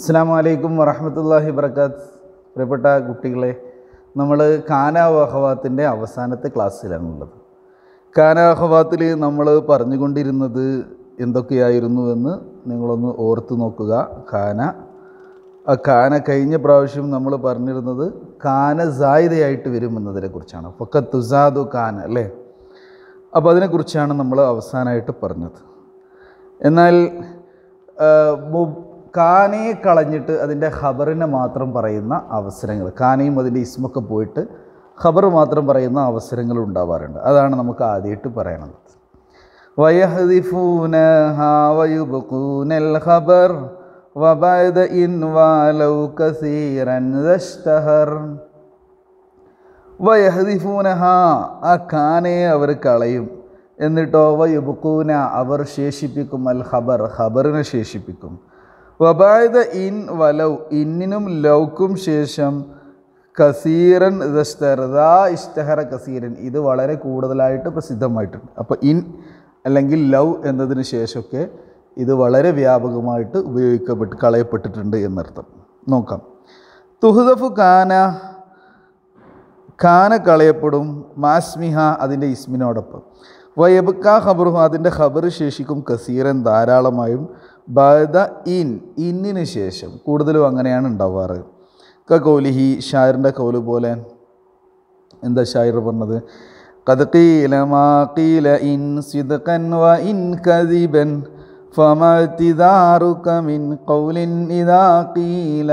അസ്സാം വലൈക്കും വറഹമത്തല്ലാഹി വർക്കാത്ത് പ്രിയപ്പെട്ട കുട്ടികളെ നമ്മൾ കാനാവഹവാത്തിൻ്റെ അവസാനത്തെ ക്ലാസ്സിലാണുള്ളത് കാനാവഹവാത്തിൽ നമ്മൾ പറഞ്ഞുകൊണ്ടിരുന്നത് എന്തൊക്കെയായിരുന്നു എന്ന് നിങ്ങളൊന്ന് ഓർത്തു നോക്കുക കാന ആ കാന കഴിഞ്ഞ പ്രാവശ്യം നമ്മൾ പറഞ്ഞിരുന്നത് കാന സായുധയായിട്ട് വരും എന്നതിനെക്കുറിച്ചാണ് ഫക്ക തുസാദു കാന അല്ലേ അപ്പോൾ അതിനെക്കുറിച്ചാണ് നമ്മൾ അവസാനമായിട്ട് പറഞ്ഞത് എന്നാൽ കാനയെ കളഞ്ഞിട്ട് അതിൻ്റെ ഖബറിനെ മാത്രം പറയുന്ന അവസരങ്ങൾ കാനയും അതിൻ്റെ ഇസ്മൊക്കെ പോയിട്ട് ഖബർ മാത്രം പറയുന്ന അവസരങ്ങൾ ഉണ്ടാവാറുണ്ട് അതാണ് നമുക്ക് ആദ്യമായിട്ട് പറയണത് ഖബർ വയഹദിഫൂനഹ ആ കാനയെ അവർ കളയും എന്നിട്ടോ വയുബുക്കൂന അവർ ശേഷിപ്പിക്കും അൽ ഖബർ ഖബറിനെ ശേഷിപ്പിക്കും വബായത ഇൻ വലൗ ഇന്നിനും ലൗക്കും ശേഷം കസീറൻ ഇഷ്ടഹറ കസീരൻ ഇത് വളരെ കൂടുതലായിട്ട് പ്രസിദ്ധമായിട്ടുണ്ട് അപ്പോൾ ഇൻ അല്ലെങ്കിൽ ലവ് എന്നതിന് ശേഷമൊക്കെ ഇത് വളരെ വ്യാപകമായിട്ട് ഉപയോഗിക്കപ്പെട്ട് കളയപ്പെട്ടിട്ടുണ്ട് എന്നർത്ഥം നോക്കാം തുഹുദഫു കാന കാന കളയപ്പെടും മാസ്മിഹ അതിൻ്റെ ഇസ്മിനോടൊപ്പം വയബക്ക ഖബറുഹ അതിൻ്റെ ഖബർ ശേഷിക്കും കസീറൻ ധാരാളമായും ബദ ഇൻ ഇന്നിന് ശേഷം കൂടുതലും അങ്ങനെയാണ് ഉണ്ടാവാറ് ക ഹി ഷായറിൻ്റെ കൗല് പോലെ എന്താ ഷായർ പറഞ്ഞത് قد قيل ഇൻ قيل إن ഇൻ وإن كذبا فما اعتذارك من قول إذا قيل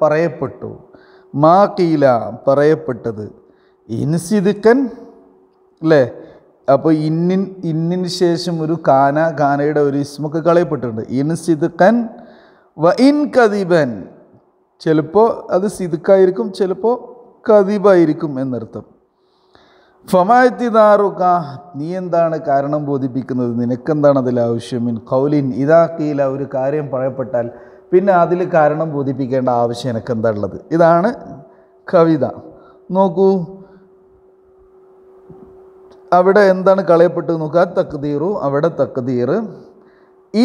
പറയപ്പെട്ടു മാ കീല പറയപ്പെട്ടത് സിതുക്കൻ അല്ലേ അപ്പോൾ ഇന്നിൻ ഇന്നിന് ശേഷം ഒരു കാന കാനയുടെ ഒരു ഇസ്മൊക്കെ കളയപ്പെട്ടിട്ടുണ്ട് ഇൻ സിദുക്കൻ വ ഇൻ കതിബൻ ചിലപ്പോൾ അത് സിദുക്കായിരിക്കും ചിലപ്പോൾ കതിബായിരിക്കും എന്നർത്ഥം ദാറുക നീ എന്താണ് കാരണം ബോധിപ്പിക്കുന്നത് നിനക്കെന്താണ് അതിൽ ആവശ്യം ഇൻ കൗലിൻ ഇതാക്കിയില്ല ഒരു കാര്യം പറയപ്പെട്ടാൽ പിന്നെ അതിൽ കാരണം ബോധിപ്പിക്കേണ്ട ആവശ്യം ഉള്ളത് ഇതാണ് കവിത നോക്കൂ അവിടെ എന്താണ് കളയപ്പെട്ടു നോക്കുക തക്തീറു അവിടെ തക്തീർ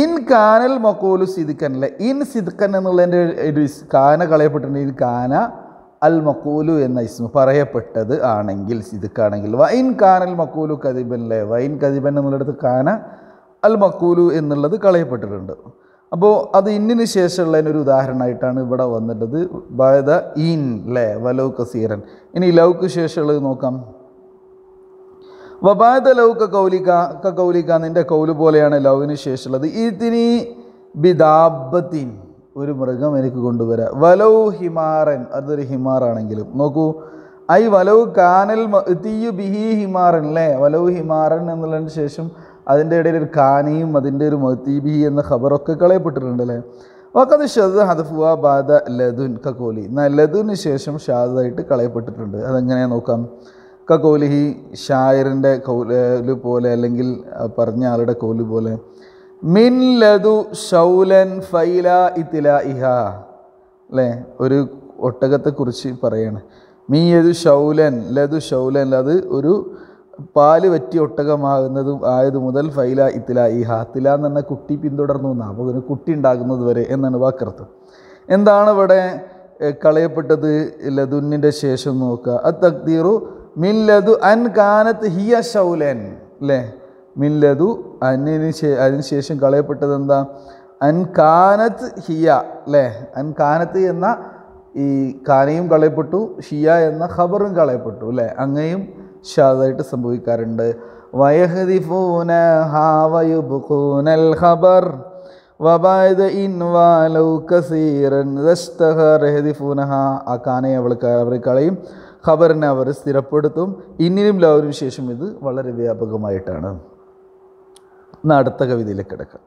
ഇൻ കാനൽ മക്കോലു സിദിക്കൻ അല്ലേ ഇൻ സിദിക്കൻ എന്നുള്ളതിൻ്റെ ഒരു കാന കളയപ്പെട്ടിട്ടുണ്ട് ഇൻ കാന അൽ മക്കൂലു എന്ന ഇസ്മ പറയപ്പെട്ടത് ആണെങ്കിൽ സിദിക്കാണെങ്കിൽ വൈൻ കാനൽ മക്കൂലു കതിബൻ അല്ലേ വൈൻ കദിബൻ എന്നുള്ളിടത്ത് കാന അൽ മക്കൂലു എന്നുള്ളത് കളയപ്പെട്ടിട്ടുണ്ട് അപ്പോൾ അത് ഇന്നിന് ശേഷമുള്ളതിന് ഒരു ഉദാഹരണമായിട്ടാണ് ഇവിടെ വന്നിട്ടത് ദ ഇൻ അല്ലേ വലൗ കസീറൻ ഇനി ലൗക്ക് ശേഷമുള്ളത് നോക്കാം വബാദ ലൗക്ക കൗലിക ക കൗലിക നിൻ്റെ കൗല് പോലെയാണ് ലൗവിന് ശേഷമുള്ളത് ഇതിനി ബിദാബത്തിൻ ഒരു മൃഗം എനിക്ക് കൊണ്ടുവരാം വലൗ ഹിമാറൻ അതൊരു ഹിമാറാണെങ്കിലും നോക്കൂ ഐ വലൗ കാനൽ തീയു ബിഹി ഹിമാറൻ അല്ലേ വലൗ ഹിമാറൻ എന്നുള്ളതിന് ശേഷം അതിൻ്റെ ഇടയിൽ ഒരു കാനയും അതിൻ്റെ ഒരു മത്തി എന്ന ഖബറൊക്കെ കളയപ്പെട്ടിട്ടുണ്ട് അല്ലേ വക്കത് ഷദ് ഹദഫുവ ബാദ ലദുൻ കക്കോലി എന്നാൽ ലദുവിന് ശേഷം ഷാദായിട്ട് കളയപ്പെട്ടിട്ടുണ്ട് അതെങ്ങനെയാണ് നോക്കാം കകോലിഹി ഷായറിൻ്റെ കൗല പോലെ അല്ലെങ്കിൽ പറഞ്ഞ ആളുടെ കൗല് പോലെ മിൻ ലതു ഷൗലൻ ഫൈല ഇത്തില ഇഹ അല്ലേ ഒരു ഒട്ടകത്തെക്കുറിച്ച് പറയാണ് മീ യതു ഷൗലൻ ലതു ഷൗലൻ അത് ഒരു പാല് വറ്റി ഒട്ടകമാകുന്നത് ആയത് മുതൽ ഫൈല ഇത്തില ഇഹ തില എന്ന് പറഞ്ഞ കുട്ടി പിന്തുടർന്നു എന്നാണ് അപ്പോൾ ഒരു കുട്ടി ഉണ്ടാകുന്നത് വരെ എന്നാണ് വാക്കർത്ഥം എന്താണ് ഇവിടെ കളയപ്പെട്ടത് ലതുന്നിൻ്റെ ശേഷം നോക്കുക അത് തക്തീറു മില്ലതു അൻ കാനത്ത് ഹിയ ഷൗലൻ അല്ലേ മില്ലതു അന്നിന് അതിനുശേഷം കളയപ്പെട്ടത് എന്താ അൻ കാനത്ത് ഹിയ അല്ലേ അൻ കാനത്ത് എന്ന ഈ കാനയും കളയപ്പെട്ടു ഷിയ എന്ന ഖബറും കളയപ്പെട്ടു അല്ലേ അങ്ങയും ഷാദായിട്ട് സംഭവിക്കാറുണ്ട് വയഹദിഫൂന ഹാവയുബുഖൂനൽ ഖബർ വബായത് വാലൗ കസീറൻ ആ കാനയെ അവൾ അവർ കളയും ഖബറിനെ അവർ സ്ഥിരപ്പെടുത്തും ഇന്നിനും ലാവിനും ശേഷം ഇത് വളരെ വ്യാപകമായിട്ടാണ് അടുത്ത കവിതയിലേക്ക് കിടക്കുക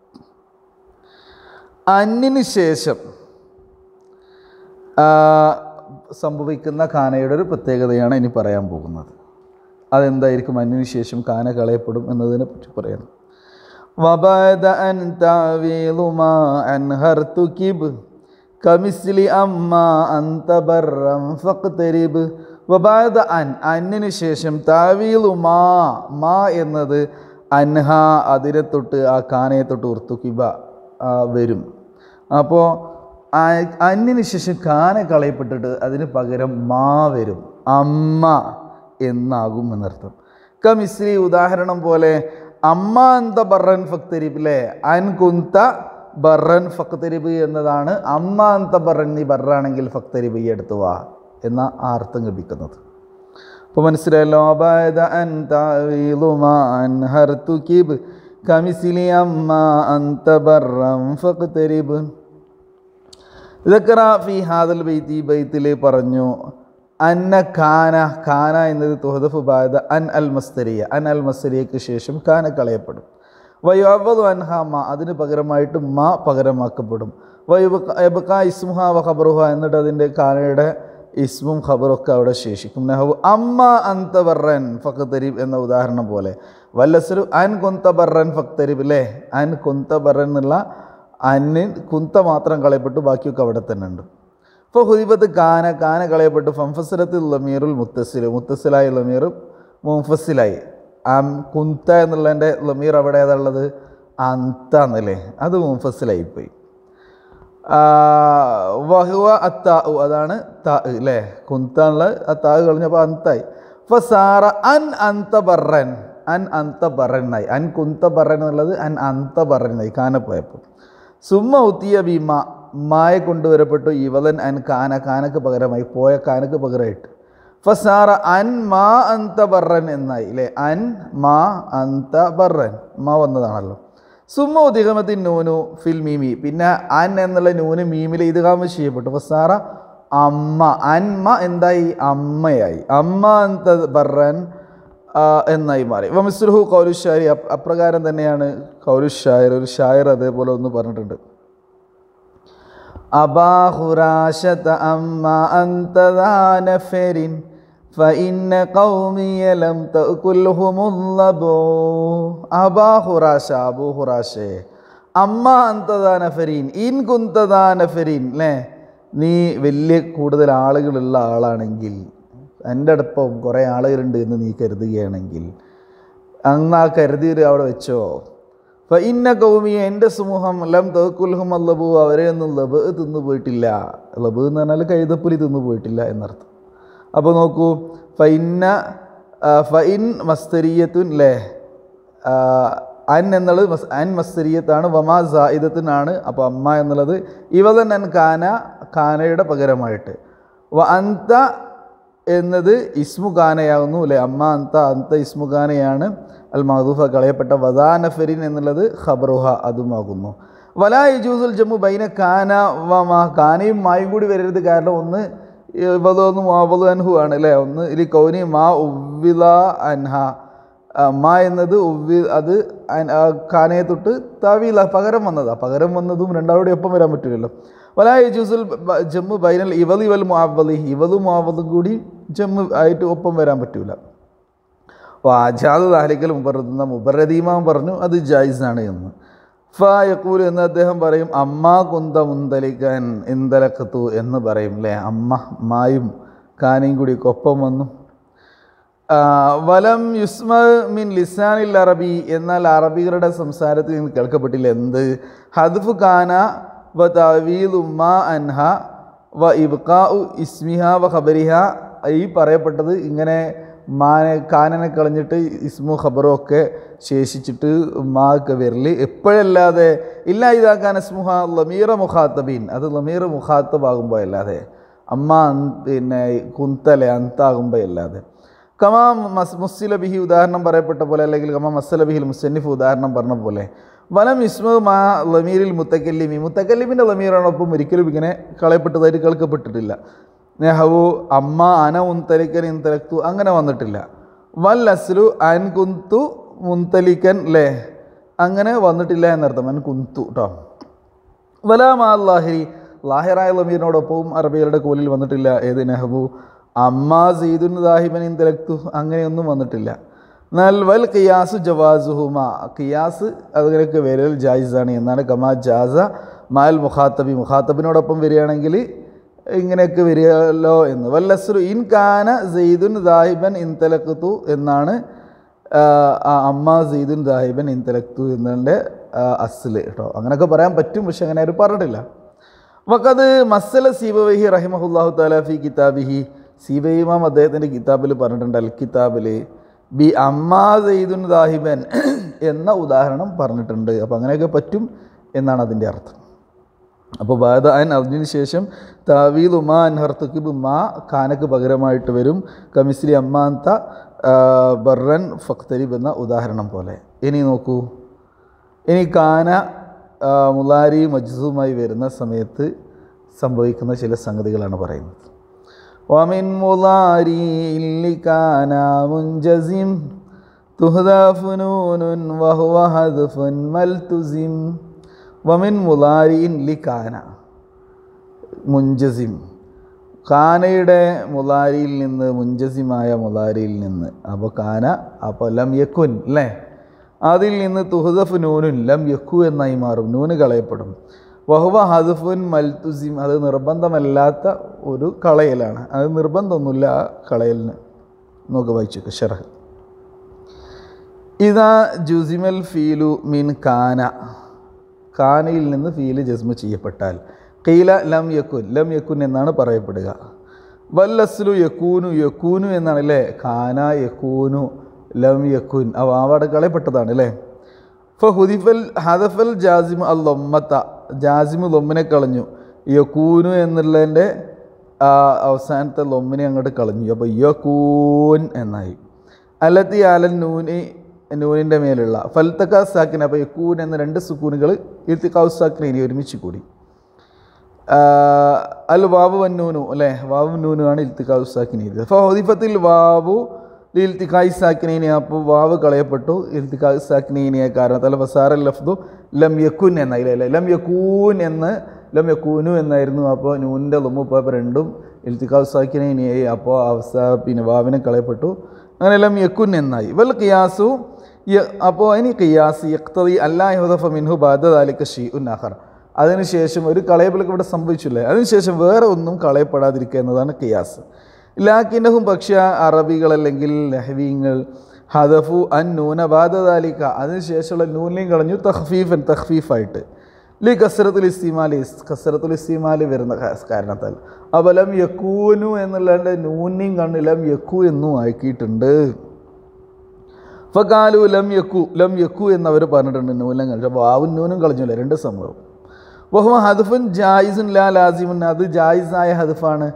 അന്നിന് ശേഷം സംഭവിക്കുന്ന കാനയുടെ ഒരു പ്രത്യേകതയാണ് ഇനി പറയാൻ പോകുന്നത് അതെന്തായിരിക്കും അന്നിന് ശേഷം കാന കളയപ്പെടും എന്നതിനെ പറ്റി പറയണം وبعد أن تعويل ما أنهرت كب كمثل أما വബാദ അൻ അന്നിന് ശേഷം താവീലു മാ മാ എന്നത് അൻഹ അതിരെ തൊട്ട് ആ കാനയെ തൊട്ട് ഉർത്തുക്കിബ വരും അപ്പോൾ അന്നിന് ശേഷം കാന കളയപ്പെട്ടിട്ട് അതിന് പകരം മാ വരും അമ്മ എന്നാകും എന്നർത്ഥം കമിസ്ലി ഉദാഹരണം പോലെ അമ്മ അന്ത ബറൻ ഫക്തരിബ് അല്ലേ അൻ കുന്ത ബറൻ ഫക്തരിബ് എന്നതാണ് അമ്മ അന്ത ബറൻ നീ ബറാണെങ്കിൽ ഫക്തരിബ് എടുത്തു വാ എന്ന ആർത്ഥം ലഭിക്കുന്നത് അപ്പോൾ മനസ്സിലായല്ലോ ഹാദൽ ബൈത്തി ബൈത്തിൽ പറഞ്ഞു അന്ന ഖാന ഖാന എന്നത് തുഹദഫ് ബാദ അൻ അൽ മസ്തരിയ അൻ അൽ മസ്തരിയയ്ക്ക് ശേഷം ഖാന കളയപ്പെടും വയോവതു അൻഹ മാ അതിന് പകരമായിട്ട് മാ പകരമാക്കപ്പെടും വയുബ ഇസ്മുഹ വ എന്നിട്ട് അതിൻ്റെ ഖാനയുടെ ഇസ്മും ഖബറൊക്കെ അവിടെ ശേഷിക്കും നെഹവ് അമ്മ അന്തബറൻ ഫക്തരീബ് എന്ന ഉദാഹരണം പോലെ വല്ലസരു അൻ കുന്തബറൻ ഫക്തരീബ് അല്ലേ അൻ കുന്തബറൻ എന്നുള്ള അന്നിൻ കുന്ത മാത്രം കളയപ്പെട്ടു ബാക്കിയൊക്കെ അവിടെ തന്നെ ഉണ്ട് ഇപ്പോൾ ഹുദീബത്ത് കാന കാന കളയപ്പെട്ടു ഫംഫസിലത്തിൽ ലമീറുൽ മുത്തസിൽ മുത്തസിലായ ലമീർ മുംഫസിലായി ആം കുന്ത എന്നുള്ളതിൻ്റെ ലമീർ അവിടെ ഏതാ ഉള്ളത് അന്ത എന്നല്ലേ അത് മുംഫസിലായി പോയി വഹുവ അത്താഉ അതാണ് താ അല്ലേ കുന്താനുള്ള ആ താ കളഞ്ഞപ്പോൾ അന്തായി അപ്പോൾ സാറ അൻ അന്ത ബറൻ അൻ അന്ത ആയി അൻ കുന്ത ബറൻ എന്നുള്ളത് അൻ അന്ത ബറനായി കാനപ്പോയപ്പോൾ സുമ ഉത്തിയ ഭീമ മായ കൊണ്ടുവരപ്പെട്ടു ഇവതൻ അൻ കാന കാനക്ക് പകരമായി പോയ കാനക്ക് പകരമായിട്ട് സാറ അൻ മാ അന്ത ബറൻ എന്നായി അല്ലേ അൻ മാ അന്ത ബറൻ മാ വന്നതാണല്ലോ സുമ ഉദിഗമത്തിൻ നൂനു ഫിൽ മീമി പിന്നെ അൻ എന്നുള്ള നൂന് മീമിൽ ഇതുകാമ ചെയ്യപ്പെട്ടു സാറ അമ്മ അൻമ എന്തായി അമ്മയായി അമ്മ എന്ത ബറൻ എന്നായി മാറി വമിസ്ലുഹു കൗലുഷാരി അപ്രകാരം തന്നെയാണ് കൗലുഷായർ ഒരു ഷായർ അതേപോലെ ഒന്ന് പറഞ്ഞിട്ടുണ്ട് അബാഹുറാശത അമ്മ അന്തദാന ഫെരിൻ فإن قومي لم تأكلهم اللبو أبا خراش أبو خراش أما അല്ലേ നീ വലിയ കൂടുതൽ ആളുകളുള്ള ആളാണെങ്കിൽ എൻ്റെ അടുപ്പം കുറേ ആളുകളുണ്ട് എന്ന് നീ കരുതുകയാണെങ്കിൽ അന്ന് ആ കരുതിയൊരു അവിടെ വെച്ചോ അപ്പം ഇന്ന കൗമി എൻ്റെ സമൂഹം എല്ലാം തേക്കുൽഹും അല്ലബു അവരെ ഒന്നും ലബ് തിന്നു പോയിട്ടില്ല ലബ് എന്ന് പറഞ്ഞാൽ കഴുതപ്പുലി തിന്നു പോയിട്ടില്ല എന്നർത്ഥം അപ്പോൾ നോക്കൂ ഫൈന്ന ഫൈൻ മസ്തരീയത്തുൻ ലേ അൻ എന്നുള്ളത് അൻ മസ്തരീയത്താണ് വമാ സായിദത്തിനാണ് അപ്പോൾ അമ്മ എന്നുള്ളത് ഇവ അൻ കാന കാനയുടെ പകരമായിട്ട് വ അന്ത എന്നത് ഇസ്മു കാനയാകുന്നു അല്ലേ അമ്മ അന്ത അന്ത ഇസ്മു കാനയാണ് അൽ മഹദൂഫ കളയപ്പെട്ട വദാനഫരിൻ എന്നുള്ളത് ഖബറുഹ അതുമാകുന്നു വലാ യജൂസുൽ ജമ്മു ബൈന കാന വമാ കാനയും മായും കൂടി വരരുത് കാരണം ഒന്ന് ഇവതൊന്ന് മാവലു അൻഹു ആണ് അല്ലേ ഒന്ന് ഇലി കൗനി മാ ഉവില അൻഹ മാ എന്നത് ഉവ്വി അത് കാനയെ തൊട്ട് താവിയില്ല പകരം വന്നതാ പകരം വന്നതും രണ്ടാളുടെ ഒപ്പം വരാൻ പറ്റില്ലല്ലോ വലായ ജൂസുൽ ജമ്മു ബൈനൽ ഇവൽ ഇവൽ മാവലി ഇവലും മാവലും കൂടി ജമ്മു ആയിട്ട് ഒപ്പം വരാൻ പറ്റൂല വാജാദ് ദാലിക്കൽ മുബറദ് എന്ന മുബറദീമാൻ പറഞ്ഞു അത് ജായ്സാണ് എന്ന് ഫയക്കൂൽ എന്ന് അദ്ദേഹം പറയും അമ്മ കുന്ത മുന്തലിക്കൻ ഇന്തലക്കത്തു എന്ന് പറയും അല്ലേ അമ്മ മായും കാനയും കൂടി കൊപ്പം വന്നു വലം യുസ്മ മിൻ ലിസാനിൽ അറബി എന്നാൽ അറബികളുടെ സംസാരത്തിൽ നിന്ന് കേൾക്കപ്പെട്ടില്ല എന്ത് ഹദഫ് ഖാന വ തവീൽ ഉമ്മ അൻഹ വ ഇബ്കാ ഇസ്മിഹ വ ഖബരിഹ ഈ പറയപ്പെട്ടത് ഇങ്ങനെ മാനെ കാനനെ കളഞ്ഞിട്ട് ഇസ്മു ഖബറും ഒക്കെ ശേഷിച്ചിട്ട് മാക്ക് വരൽ എപ്പോഴല്ലാതെ ഇല്ല ഇതാക്കാൻ ഇസ്മുഹ ലമീറ മുഖാത്തബീൻ അത് ലമീറ മുഖാത്തബാകുമ്പോൾ അല്ലാതെ അമ്മ പിന്നെ കുന്തല അന്താകുമ്പോൾ അല്ലാതെ കമാ മസ് മുസ്സില ഉദാഹരണം പറയപ്പെട്ട പോലെ അല്ലെങ്കിൽ കമാ മസ്സല ബിഹിൽ മുസന്നിഫ് ഉദാഹരണം പറഞ്ഞ പോലെ വനം ഇസ്മു മാ ലമീരിൽ മുത്തക്കല്ലിമി മുത്തക്കല്ലിമിൻ്റെ ഒപ്പം ഒരിക്കലും ഇങ്ങനെ കളയപ്പെട്ടതായിട്ട് കേൾക്കപ്പെട്ടിട്ടില്ല നെഹവു അമ്മ അന മുന്തലിക്കൻ ഇന്തലക്തു അങ്ങനെ വന്നിട്ടില്ല വൽ അസ്ലു അൻ കുന്തു മുന്തലിക്കൻ ലേ അങ്ങനെ വന്നിട്ടില്ല എന്നർത്ഥം അൻ കുന്തു കേട്ടോ വലാമാ ലാഹിരി ലാഹിറായ ലമീറിനോടൊപ്പവും അറബികളുടെ കോലിൽ വന്നിട്ടില്ല ഏത് നെഹബു അമ്മ സീദുൻ ദാഹിബൻ ഇന്തലക്തു അങ്ങനെയൊന്നും വന്നിട്ടില്ല നൽവൽ വൽ ജവാസുഹുമ ഖിയാസ് അതിലേക്ക് വരൽ ജായിസാണ് എന്നാണ് കമാ ജാസ മാൽ മുഖാത്തബി മുഖാത്തബിനോടൊപ്പം വരികയാണെങ്കിൽ ഇങ്ങനെയൊക്കെ വരികയല്ലോ എന്ന് വല്ലസ്രു ഇൻ കാന സെയ്ദുൻ ദാഹിബൻ ഇൻതലക്കത്തു എന്നാണ് അമ്മ സെയ്ദുൻ ദാഹിബൻ ഇൻതലക്തു എന്നതിൻ്റെ അസ്ല് കേട്ടോ അങ്ങനെയൊക്കെ പറയാൻ പറ്റും പക്ഷെ അങ്ങനെ ആരും പറഞ്ഞിട്ടില്ല നമുക്കത് മസല സീബവഹി റഹിമഹുല്ലാഹു താലാഫി കിതാബിഹി സീബയിമാം അദ്ദേഹത്തിൻ്റെ കിതാബിൽ പറഞ്ഞിട്ടുണ്ട് അൽ കിതാബിൽ ബി അമ്മാ സെയ്ദുൻ ദാഹിബൻ എന്ന ഉദാഹരണം പറഞ്ഞിട്ടുണ്ട് അപ്പോൾ അങ്ങനെയൊക്കെ പറ്റും എന്നാണ് അതിൻ്റെ അർത്ഥം അപ്പോൾ ബാധ അൻ അതിന് ശേഷം താവീൽ ഉമാ അൻഹർത്തുക്കിബ് മാ ഖാനക്ക് പകരമായിട്ട് വരും കമിസ്ലി അമ്മാന്ത ബറൻ ഫക്തരിബ് എന്ന ഉദാഹരണം പോലെ ഇനി നോക്കൂ ഇനി കാന മുലാരി മജ്സുമായി വരുന്ന സമയത്ത് സംഭവിക്കുന്ന ചില സംഗതികളാണ് പറയുന്നത് ومن മുലാരി ഇല്ലി كان منجزم تهدى فنون وهو هذف ملتزم വമിൻ മുലാരിയിൻ ലി കാന മുഞ്ചസിം കാനയുടെ മുലാരിയിൽ നിന്ന് മുഞ്ചസിമായ മുലാരിയിൽ നിന്ന് അപ്പോൾ കാന അപ്പോൾ ലം യക്കുൻ അല്ലേ അതിൽ നിന്ന് തുഹദഫ് നൂനുൻ ലം യക്കു എന്നായി മാറും നൂന് കളയപ്പെടും വഹുവ ഹദഫുൻ മൽത്തുസിം അത് നിർബന്ധമല്ലാത്ത ഒരു കളയലാണ് അത് നിർബന്ധമൊന്നുമില്ല ആ കളയലിന് നോക്ക് വായിച്ചു ഷറഹ് ഇതാ ജുസിമൽ ഫീലു മിൻ കാന കാനയിൽ നിന്ന് ഫീല് ജസ്മ ചെയ്യപ്പെട്ടാൽ കീല ലം യക്കുൻ ലം യക്കുൻ എന്നാണ് പറയപ്പെടുക വല്ലസ്ലു യക്കൂനു യക്കൂനു എന്നാണ് അല്ലേ കാന യക്കൂനു ലം യക്കുൻ ആ വാവാടക്കളെ പെട്ടതാണ് അല്ലേ ഹുദിഫൽ ഹദഫൽ ജാസിമു അൽ ലൊമ്മത്ത ജാസിമു ലൊമ്മിനെ കളഞ്ഞു യക്കൂനു എന്നുള്ളതിൻ്റെ അവസാനത്തെ ലൊമ്മിനെ അങ്ങോട്ട് കളഞ്ഞു അപ്പോൾ യക്കൂൻ എന്നായി അലത്തി അലൻ നൂനി നൂനിൻ്റെ മേലുള്ള ഫൽത്തക്ക സാക്കിൻ അപ്പോൾ യക്കൂൻ എന്ന രണ്ട് സുക്കൂനുകൾ ഇർത്തിക്കാവ് ഇനി ഒരുമിച്ച് കൂടി അൽ വാബു വന്നൂനു അല്ലേ വാവു നൂനു ആണ് ഇൽത്തിക്കാവ് സാക്കിനി എഴുതിയത് അപ്പോൾ ഹൗദിഫത്തിൽ വാവു ഇൽത്തിക്കായ് സാക്കിനീനി അപ്പോൾ വാവ് കളയപ്പെട്ടു ഇൽത്തിക്കാവ് സാക്കിനീനിയെ കാരണത്താൽ വസാർ ലഫ്ദു ലം യക്കുൻ എന്നായി അല്ലേ ലം യക്കൂൻ എന്ന് ലം യക്കൂനു എന്നായിരുന്നു അപ്പോൾ നൂനിൻ്റെ ലുമ്മുപ്പ രണ്ടും ഇൽത്തിക്കാവ് സാക്കിനീനിയായി അപ്പോൾ അവസാ പിന്നെ വാവിനെ കളയപ്പെട്ടു അങ്ങനെ എല്ലാം യക്കുൻ എന്നായി വൽ ഖിയാസു അപ്പോൾ ഇനി ഖിയാസ് അല്ലാ അല്ലാഹുദഫ മിൻഹു ബാദാലിക്ക് ഷീ ഉൻ അഹർ അതിനുശേഷം ഒരു കളയപ്പലൊക്കെ ഇവിടെ സംഭവിച്ചില്ലേ അതിനുശേഷം വേറെ ഒന്നും കളയപ്പെടാതിരിക്കുക എന്നതാണ് ഖിയാസ് ലാക്കിനഹും പക്ഷേ അറബികൾ അല്ലെങ്കിൽ ലഹവീങ്ങൾ ഹദഫു അൻ നൂന ബാദാലിക്ക അതിനുശേഷമുള്ള നൂലിനെയും കളഞ്ഞു തഹ്ഫീഫൻ തഹ്ഫീഫായിട്ട് ലി കസരത്തുൽ ഇസ്തിമാലി കസരത്തുൽ ഇസ്തിമാലി വരുന്ന കാരണത്താൽ അബലം യക്കൂനു എന്നുള്ളതിൻ്റെ നൂന്നിയും കണ്ണിലം യക്കു എന്നും ആക്കിയിട്ടുണ്ട് ഫകാലു ലം യക്കു ലം യക്കു എന്നവർ പറഞ്ഞിട്ടുണ്ട് നൂലം കളിച്ചു അപ്പോൾ ആവും നൂനും കളഞ്ഞില്ല രണ്ട് സംഭവം ബഹുമ ഹദഫുൻ ജായിസുൻ ലാ ലാസിമുൻ അത് ജായിസായ ഹദഫാണ്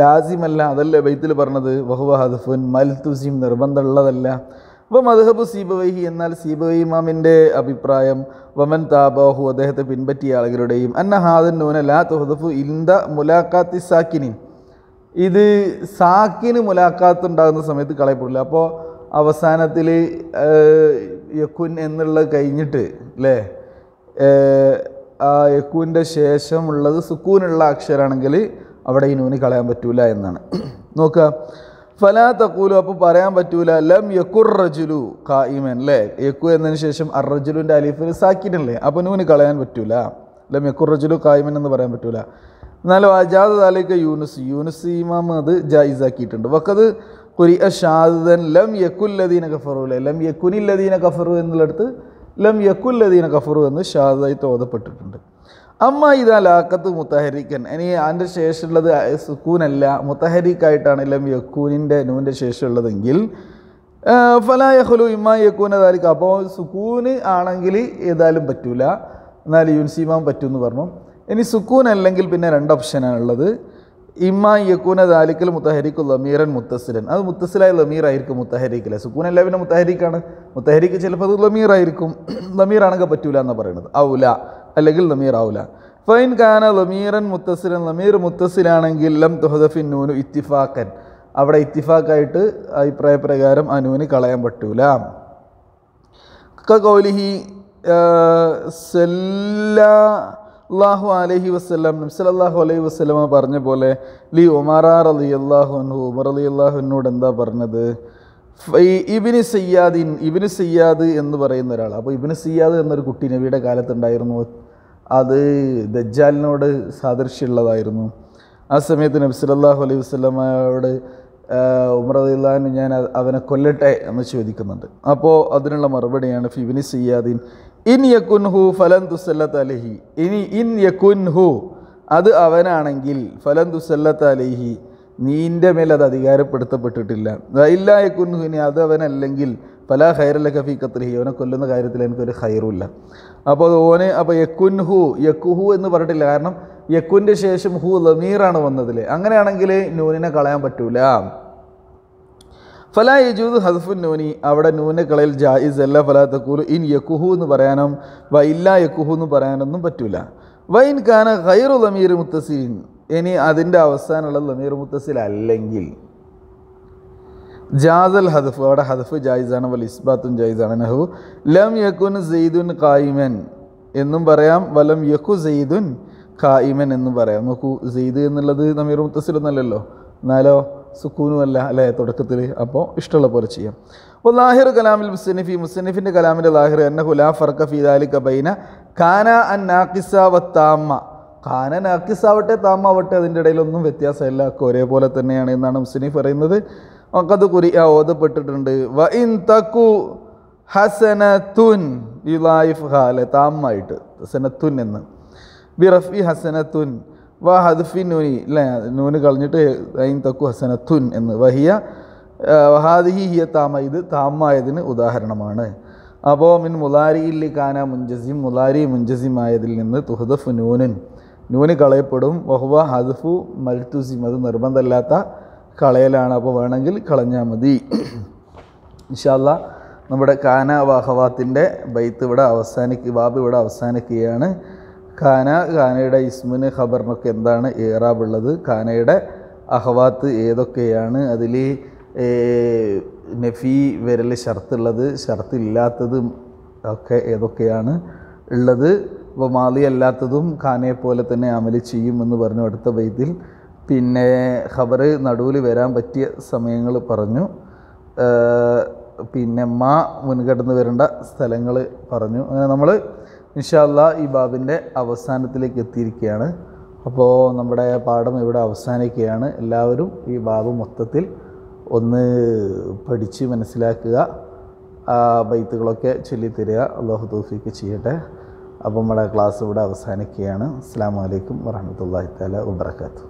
ലാസിമല്ല അതല്ല ബൈത്തിൽ പറഞ്ഞത് ബഹുവ ഹദഫുൻ മൽ തുസിം നിർബന്ധമുള്ളതല്ല അപ്പോൾ മദ്ഹബ് സീബവൈഹി എന്നാൽ സീബവൈ ഇമാമിൻ്റെ അഭിപ്രായം വമൻ താബാഹു അദ്ദേഹത്തെ പിൻപറ്റിയ ആളുകളുടെയും അന്ന ഹാദൻ നൂന ലാ തുഹദഫു ഇന്ദ മുലാഖാത്തി സാക്കിനി ഇത് സാക്കിന് മുലാഖാത്ത് ഉണ്ടാകുന്ന സമയത്ത് കളയപ്പെടില്ല അപ്പോൾ അവസാനത്തിൽ യക്കുൻ എന്നുള്ളത് കഴിഞ്ഞിട്ട് അല്ലേ ആ യക്കുവിൻ്റെ ശേഷമുള്ളത് സുക്കൂനുള്ള അക്ഷരാണെങ്കിൽ അവിടെ ഈ നൂന് കളയാൻ പറ്റൂല എന്നാണ് നോക്കുക ഫലാ തക്കൂലു അപ്പോൾ പറയാൻ പറ്റൂല ലം യക്കുർ റജുലു കായിമൻ അല്ലേ യക്കു എന്നതിന് ശേഷം അർ റജുലുൻ്റെ അലിഫിൽ സാക്കിനല്ലേ അപ്പോൾ നൂന് കളയാൻ പറ്റൂല ലം യക്കുർ റജുലു കായിമൻ എന്ന് പറയാൻ പറ്റൂല എന്നാലും അജാദ് താലേക്ക് യൂനുസ് യൂനുസ് ഇമാം അത് ജായിസാക്കിയിട്ടുണ്ട് വക്കത് കുരി ഷാദൻ ലം യക്കുല്ലദീന കഫറു അല്ലേ ലം യക്കുനില്ലദീന കഫറു എന്നുള്ളിടത്ത് ലം യക്കുല്ലദീന കഫറു എന്ന് ഷാദായി തോതപ്പെട്ടിട്ടുണ്ട് അമ്മ ഇതാ ലാക്കത്ത് മുത്തഹരിക്കൻ ഇനി അതിൻ്റെ ശേഷമുള്ളത് സുക്കൂനല്ല മുത്തഹരിക്കായിട്ടാണ് എല്ലാം യക്കൂനിൻ്റെ നൂൻ്റെ ശേഷമുള്ളതെങ്കിൽ ഫലായഹുലു ഇമ്മ യക്കൂൻ അതായിരിക്കും അപ്പോൾ സുക്കൂന് ആണെങ്കിൽ ഏതായാലും പറ്റൂല എന്നാൽ പറ്റൂ എന്ന് പറഞ്ഞു ഇനി സുക്കൂൻ അല്ലെങ്കിൽ പിന്നെ രണ്ട് ഉള്ളത് ഇമ്മ യക്കൂന ദാലിക്കൽ മുത്തഹരിക്കു ലമീറൻ മുത്തസിലൻ അത് മുത്തസിലായ ലമീറായിരിക്കും മുത്തഹരിക്കില്ല സുക്കൂനല്ല അല്ല പിന്നെ മുത്തഹരിക്കാണ് മുത്തഹരിക്ക് ചിലപ്പോൾ അത് ലമീറായിരിക്കും ലമീറാണെങ്കിൽ പറ്റൂല എന്നാണ് പറയുന്നത് ഔല അല്ലെങ്കിൽ ലമീറാവില്ല ഫൈൻ ഖാന ലമീറൻ മുത്തസിൻ ലമീർ മുത്തസിലാണെങ്കിൽ ലം തുഹദഫിൻ നൂനു ഇത്തിഫാക്കൻ അവിടെ ഇത്തിഫാക്കായിട്ട് ആ നൂന് കളയാൻ പറ്റൂല കോലിഹി അള്ളാഹു അലഹി വസ്ലാം അള്ളാഹു അലൈഹി വസ്ലമ പറഞ്ഞ പോലെ ലി ഉമാറ അലി അള്ളാഹു അൻഹു ഉമർ അലി അള്ളാഹുനോട് എന്താ പറഞ്ഞത് ഇബിന് സയ്യാദിൻ ഇബിന് സയ്യാദ് എന്ന് പറയുന്ന ഒരാൾ അപ്പോൾ ഇബിന് സയ്യാദ് എന്നൊരു കുട്ടി നബിയുടെ കാലത്തുണ്ടായിരുന്നു അത് ദജ്ജാലിനോട് സാദൃശ്യമുള്ളതായിരുന്നു ആ സമയത്ത് നബ്സലല്ലാഹു അലൈഹി വസ്ലമയോട് ഉമർ അള്ളഹാൻ ഞാൻ അവനെ കൊല്ലട്ടെ എന്ന് ചോദിക്കുന്നുണ്ട് അപ്പോൾ അതിനുള്ള മറുപടിയാണ് ഫിബിനി സിയാദീൻ ഇൻ യക്കുൻ ഹു ഫലൻ തുസല്ലത്ത് അലഹി ഇനി ഇൻ യക്കുൻ ഹു അത് അവനാണെങ്കിൽ ഫലൻ തുസല്ലത്ത് അലഹി നീൻ്റെ മേൽ അത് അധികാരപ്പെടുത്തപ്പെട്ടിട്ടില്ല ഇല്ല യക്കുൻ ഹു ഇനി അത് അവനല്ലെങ്കിൽ പല ഹൈറലൊക്കെ ഫീ കത്രിഹി ഓനെ കൊല്ലുന്ന കാര്യത്തിൽ എനിക്കൊരു ഹൈറുമില്ല അപ്പോൾ ഓനെ അപ്പോൾ യക്കുൻ ഹു യക്കുഹു എന്ന് പറഞ്ഞിട്ടില്ല കാരണം യക്കുൻ്റെ ശേഷം ഹു ലമീറാണ് വന്നതിൽ അങ്ങനെയാണെങ്കിൽ നൂനിനെ കളയാൻ പറ്റൂല ഫലാ യജൂദ് ഹസഫുൻ നൂനി അവിടെ നൂനെ കളയിൽ ജായിസ് അല്ല ഫലാ തക്കൂലു ഇൻ യക്കുഹു എന്ന് പറയാനും വ ഇല്ല യക്കുഹു എന്ന് പറയാനൊന്നും പറ്റൂല വൈൻ കാന ഖൈറു ലമീർ മുത്തസീൻ ഇനി അതിൻ്റെ അവസാനമുള്ള ലമീർ മുത്തസിൽ അല്ലെങ്കിൽ ജാസൽ ഹദഫ് അവിടെ ഹദഫ് ജായിസാണ് വൽ ഇസ്ബാത്തും ജായിസാണ് നഹു ലം യക്കുൻ സെയ്ദുൻ കായിമൻ എന്നും പറയാം വലം യഖു സെയ്ദുൻ കായിമൻ എന്നും പറയാം നോക്കൂ സെയ്ദ് എന്നുള്ളത് നമീർ മുത്തസിലൊന്നല്ലല്ലോ എന്നാലോ അല്ല അല്ലേ തുടക്കത്തിൽ അപ്പോൾ ഇഷ്ടമുള്ള പോലെ ചെയ്യാം അപ്പോൾ ലാഹിർ കലാമിൽ മുസ്സനിഫി മുസ്സനിഫിൻ്റെ കലാമിൻ്റെ ലാഹിർ എന്ന ഹുലാ ഫർക്ക ഫീദാലിക്ക ബൈന കാന അൻ നാക്കിസാവത്താമ്മ കാന നാക്കിസാവട്ടെ ആവട്ടെ അതിൻ്റെ ഇടയിലൊന്നും വ്യത്യാസമില്ല ഒക്കെ ഒരേപോലെ തന്നെയാണ് എന്നാണ് മുസ്സനിഫ് പറയുന്നത് വക്കത് കുറി ഓതപ്പെട്ടിട്ടുണ്ട് വ ഇൻ തക്കു ഹസനത്തുൻ യുലായിഫ് ഹാല താമായിട്ട് ഹസനത്തുൻ എന്ന് ബി റഫി ഹസനത്തുൻ വ ഹദ്ഫി നൂനി അല്ലേ നൂന് കളഞ്ഞിട്ട് ഐൻ തക്കു ഹസനത്തുൻ എന്ന് വഹിയ വഹാദിഹി ഹിയ താമ ഇത് താമായതിന് ഉദാഹരണമാണ് അപ്പോൾ മിൻ മുലാരിയിൽ കാന മുൻജസിം മുലാരി മുൻജസിമായതിൽ നിന്ന് തുഹദഫ് നൂനൻ നൂന് കളയപ്പെടും വഹുവ ഹദ്ഫു മൽത്തുസിം അത് നിർബന്ധമല്ലാത്ത കളയലാണ് അപ്പോൾ വേണമെങ്കിൽ കളഞ്ഞാൽ മതി ഇൻഷാല്ല നമ്മുടെ കാന വാഹവാത്തിൻ്റെ ബൈത്ത് ഇവിടെ അവസാനിക്കുക ബാബ് ഇവിടെ അവസാനിക്കുകയാണ് കാന കാനയുടെ ഇസ്മിന് ഖബറിനൊക്കെ എന്താണ് ഏറാബുള്ളത് കാനയുടെ അഹവാത്ത് ഏതൊക്കെയാണ് അതിൽ നഫി വിരൽ ഷർത്തുള്ളത് ഷർത്തില്ലാത്തതും ഒക്കെ ഏതൊക്കെയാണ് ഉള്ളത് അപ്പോൾ മാലിയല്ലാത്തതും അല്ലാത്തതും ഖാനയെ പോലെ തന്നെ അമല് ചെയ്യും എന്ന് പറഞ്ഞു അടുത്ത ബൈത്തിൽ പിന്നെ ഖബർ നടുവിൽ വരാൻ പറ്റിയ സമയങ്ങൾ പറഞ്ഞു പിന്നെ മാ മുൻകടന്ന് വരേണ്ട സ്ഥലങ്ങൾ പറഞ്ഞു അങ്ങനെ നമ്മൾ ഇൻഷാല്ല ഈ ബാബിൻ്റെ അവസാനത്തിലേക്ക് എത്തിയിരിക്കുകയാണ് അപ്പോൾ നമ്മുടെ പാഠം ഇവിടെ അവസാനിക്കുകയാണ് എല്ലാവരും ഈ ബാബ് മൊത്തത്തിൽ ഒന്ന് പഠിച്ച് മനസ്സിലാക്കുക ബൈത്തുകളൊക്കെ ചൊല്ലിത്തരിക അള്ളാഹു തോഫിക്ക് ചെയ്യട്ടെ അപ്പോൾ നമ്മുടെ ക്ലാസ് ഇവിടെ അവസാനിക്കുകയാണ് അസ്സാം വലൈക്കും വറഹമത്തല്ലാഹി താല വാത്തു